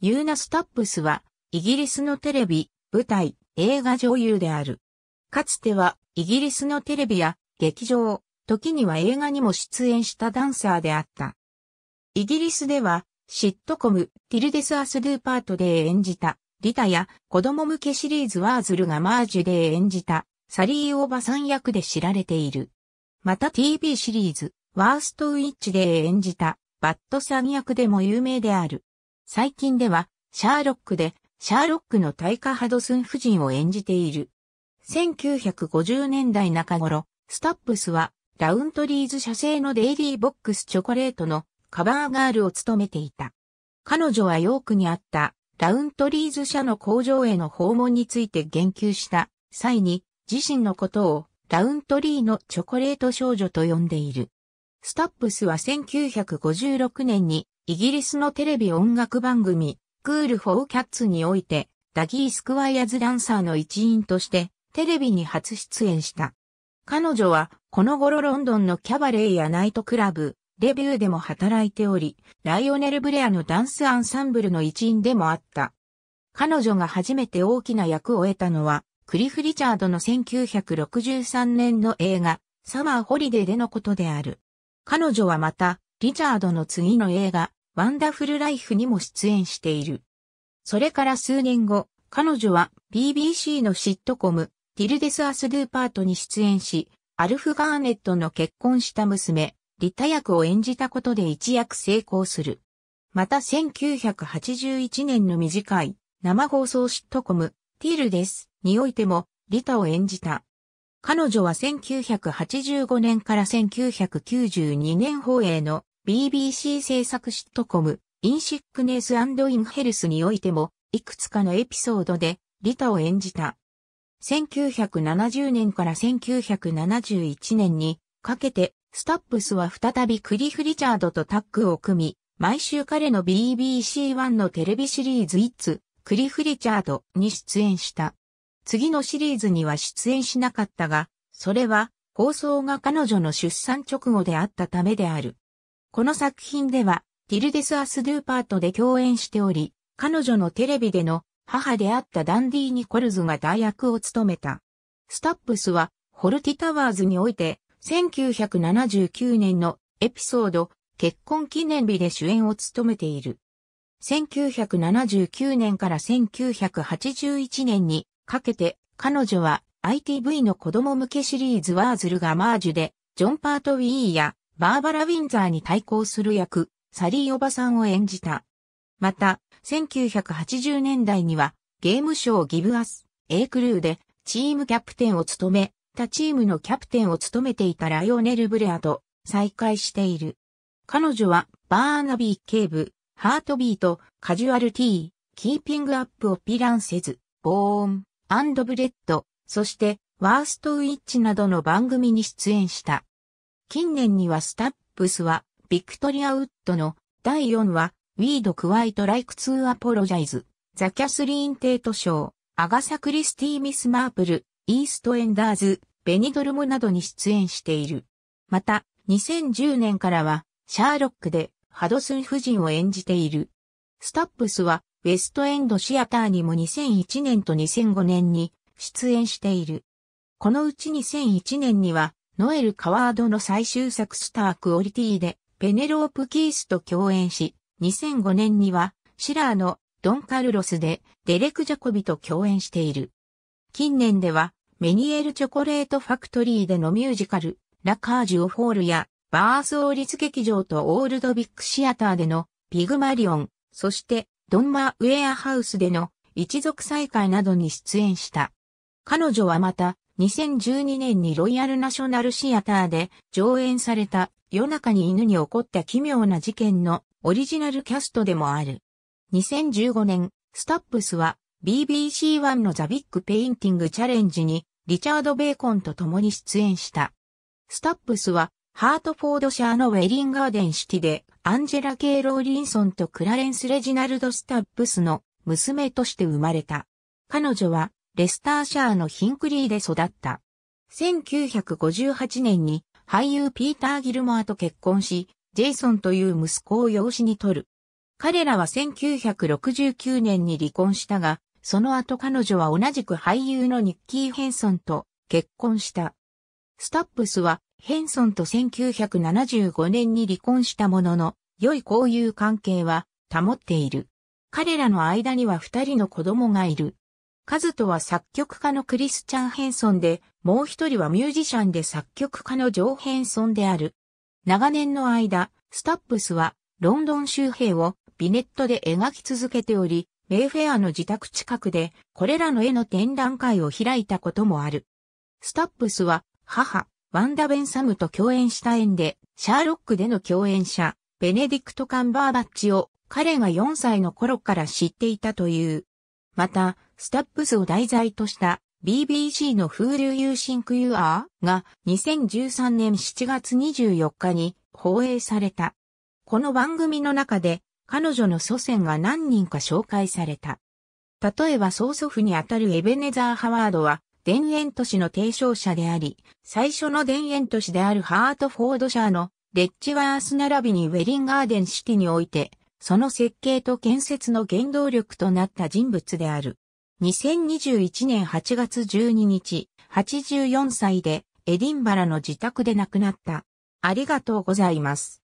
ユーナ・スタップスは、イギリスのテレビ、舞台、映画女優である。かつては、イギリスのテレビや、劇場、時には映画にも出演したダンサーであった。イギリスでは、シットコム、ティルデス・アス・ルーパートで演じた、リタや、子供向けシリーズワーズルがマージュで演じた、サリー・オーバさん役で知られている。また TV シリーズ、ワーストウィッチで演じた、バットさん役でも有名である。最近では、シャーロックで、シャーロックのタイカ・ハドスン夫人を演じている。1950年代中頃、スタップスは、ラウントリーズ社製のデイリーボックスチョコレートのカバーガールを務めていた。彼女はヨークにあったラウントリーズ社の工場への訪問について言及した際に自身のことをラウントリーのチョコレート少女と呼んでいる。スタップスは1956年にイギリスのテレビ音楽番組、クール・フォー・キャッツにおいて、ダギー・スクワイアズ・ダンサーの一員として、テレビに初出演した。彼女は、この頃ロンドンのキャバレーやナイトクラブ、レビューでも働いており、ライオネル・ブレアのダンスアンサンブルの一員でもあった。彼女が初めて大きな役を得たのは、クリフ・リチャードの1963年の映画、サマー・ホリデーでのことである。彼女はまた、リチャードの次の映画、ワンダフルライフにも出演している。それから数年後、彼女は BBC のシットコム、ティルデス・アス・ドゥーパートに出演し、アルフ・ガーネットの結婚した娘、リタ役を演じたことで一躍成功する。また1981年の短い生放送シットコム、ティルデスにおいても、リタを演じた。彼女は1985年から1992年放映の BBC 制作シットコム、インシックネスインヘルスにおいても、いくつかのエピソードで、リタを演じた。1970年から1971年にかけて、スタップスは再びクリフ・リチャードとタッグを組み、毎週彼の BBC1 のテレビシリーズイッツ、クリフ・リチャードに出演した。次のシリーズには出演しなかったが、それは放送が彼女の出産直後であったためである。この作品では、ティルデス・アス・ドゥーパートで共演しており、彼女のテレビでの母であったダンディ・ニコルズが代役を務めた。スタップスは、ホルティタワーズにおいて、1979年のエピソード、結婚記念日で主演を務めている。1979年から1981年にかけて、彼女は ITV の子供向けシリーズワーズルガマージュで、ジョン・パートウィーやバーバラ・ウィンザーに対抗する役、サリーおばさんを演じた。また、1980年代には、ゲームショーギブアス、A クルーで、チームキャプテンを務め、他チームのキャプテンを務めていたライオネル・ブレアと再会している。彼女は、バーナビー警部、ハートビート、カジュアルティー、キーピングアップをピランせず、ボーン、アンドブレッド、そして、ワーストウィッチなどの番組に出演した。近年にはスタップスは、ビクトリア・ウッドの第4話、ウィード・クワイト・ライク・ツー・アポロジャイズ、ザ・キャスリーン・テイト賞、アガサ・クリスティ・ミス・マープル、イースト・エンダーズ、ベニドルムなどに出演している。また、2010年からは、シャーロックで、ハドスン夫人を演じている。スタップスは、ウェストエンドシアターにも2001年と2005年に出演している。このうち2001年には、ノエル・カワードの最終作スター・クオリティで、ペネロープ・キースと共演し、2005年には、シラーのドン・カルロスで、デレク・ジャコビと共演している。近年では、メニエル・チョコレート・ファクトリーでのミュージカル、ラ・カージュ・オ・フォールや、バース王立劇場とオールドビッグシアターでのピグマリオン、そしてドンマウェアハウスでの一族再会などに出演した。彼女はまた2012年にロイヤルナショナルシアターで上演された夜中に犬に起こった奇妙な事件のオリジナルキャストでもある。2015年、スタップスは BBC1 のザビッグペインティングチャレンジにリチャード・ベーコンと共に出演した。スタップスはハートフォードシャーのウェリンガーデンシティでアンジェラ・ケイ・ローリンソンとクラレンス・レジナルド・スタップスの娘として生まれた。彼女はレスターシャーのヒンクリーで育った。1958年に俳優ピーター・ギルモアと結婚し、ジェイソンという息子を養子に取る。彼らは1969年に離婚したが、その後彼女は同じく俳優のニッキー・ヘンソンと結婚した。スタップスはヘンソンと1975年に離婚したものの、良い交友関係は保っている。彼らの間には二人の子供がいる。カズトは作曲家のクリスチャン・ヘンソンで、もう一人はミュージシャンで作曲家のジョー・ヘンソンである。長年の間、スタップスはロンドン周辺をビネットで描き続けており、メイフェアの自宅近くでこれらの絵の展覧会を開いたこともある。スタップスは母、ワンダ・ベンサムと共演した縁で、シャーロックでの共演者、ベネディクト・カンバーバッチを彼が4歳の頃から知っていたという。また、スタップスを題材とした BBC の風流ユーシンクユアーが2013年7月24日に放映された。この番組の中で彼女の祖先が何人か紹介された。例えば曽祖父にあたるエベネザー・ハワードは田園都市の提唱者であり、最初の田園都市であるハートフォードシャーのレッチワース並びにウェリンガーデンシティにおいて、その設計と建設の原動力となった人物である。2021年8月12日、84歳でエディンバラの自宅で亡くなった。ありがとうございます。